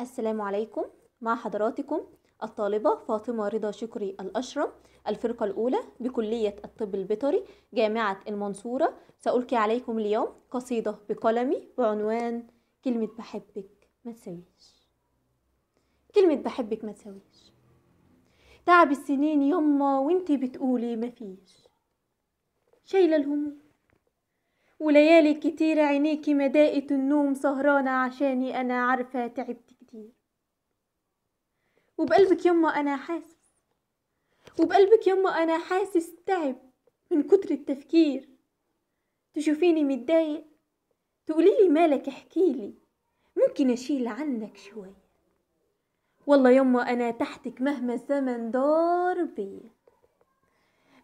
السلام عليكم مع حضراتكم الطالبة فاطمة رضا شكري الأشرم الفرقة الأولى بكلية الطب البيطري جامعة المنصورة سألقي عليكم اليوم قصيدة بقلمي بعنوان كلمة بحبك ما تسويش كلمة بحبك ما تسويش تعب السنين يما وانتي بتقولي مفيش شايلة الهموم وليالي كتير عينيكي مداقة النوم سهرانة عشاني أنا عارفة تعبتي كتير وبقلبك يما أنا حاسس وبقلبك يما أنا حاسس تعب من كتر التفكير تشوفيني متضايق تقوليلي مالك احكيلي ممكن أشيل عنك شوية والله يما أنا تحتك مهما الزمن دار بيا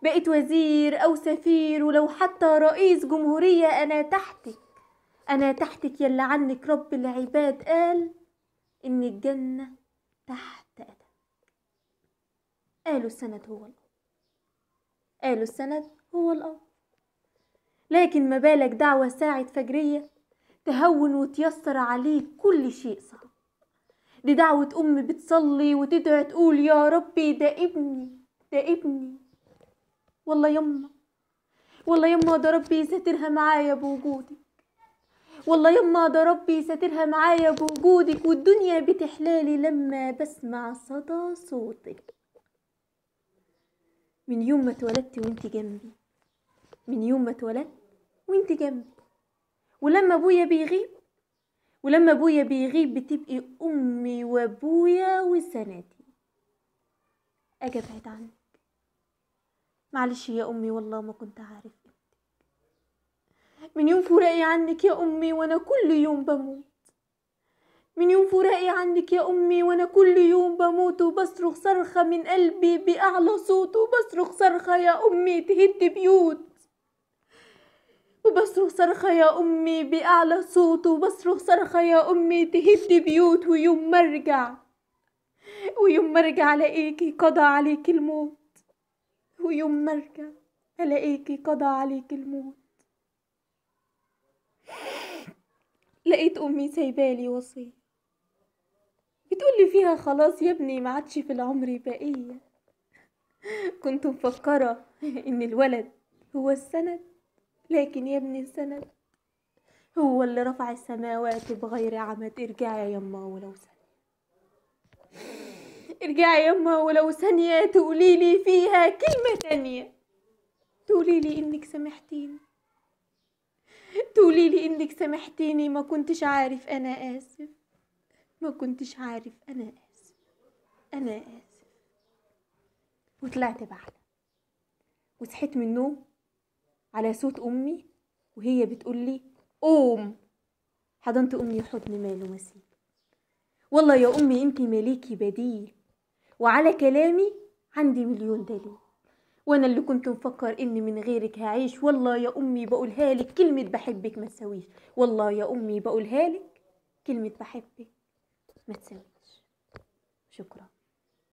بقيت وزير أو سفير ولو حتى رئيس جمهورية أنا تحتك أنا تحتك يلا عنك رب العباد قال إن الجنة تحت أدم قالوا السند هو الأرض قالوا السند هو الأرض لكن ما بالك دعوة ساعة فجرية تهون وتيسر عليك كل شيء صعب دي دعوة أم بتصلي وتدعي تقول يا ربي ده ابني ده ابني والله يما والله يما ده ربي يساترها معايا بوجودي والله يما ده ربي ساترها معايا بوجودك والدنيا بتحلالي لما بسمع صدى صوتك من يوم ما اتولدت وانت جنبي من يوم ما اتولدت وانت جنبي ولما ابويا بيغيب ولما ابويا بيغيب بتبقي امي وابويا وسندي اجي ابعد عنك معلش يا امي والله ما كنت عارف من يوم فراقي عنك يا أمي وأنا كل يوم بموت من يوم فراقي عنك يا أمي وأنا كل يوم بموت وبصرخ صرخة من قلبي بأعلى صوت وبصرخ صرخة يا أمي تهد بيوت وبصرخ صرخة يا أمي بأعلى صوت وبصرخ صرخة يا أمي تهد بيوت ويوم ما أرجع ويوم ما أرجع ألاقيكي قضى عليكي الموت ويوم ما أرجع ألاقيكي قضى عليكي الموت لقيت امي سايبالي وصيه بتقولي فيها خلاص يا ابني ما عادش في العمر بقيه كنت مفكره ان الولد هو السند لكن يا ابني السند هو اللي رفع السماوات بغير عمد ارجعي يا يما ولو ثانية ارجعي يا يما ولو ثانية تقولي لي فيها كلمة تانية تقولي لي انك سمحتي قولي لي انك سامحتيني ما كنتش عارف انا اسف ما كنتش عارف انا اسف انا اسف وطلعت بعلى وصحيت من النوم على صوت امي وهي بتقول لي قوم حضنت امي حضن ماله مسيب والله يا امي انت مالكي بديل وعلى كلامي عندي مليون دليل وانا اللي كنت مفكر اني من غيرك هعيش والله يا امي بقولها لك كلمه بحبك ما تسويش والله يا امي بقولها لك كلمه بحبك ما تسويش شكرا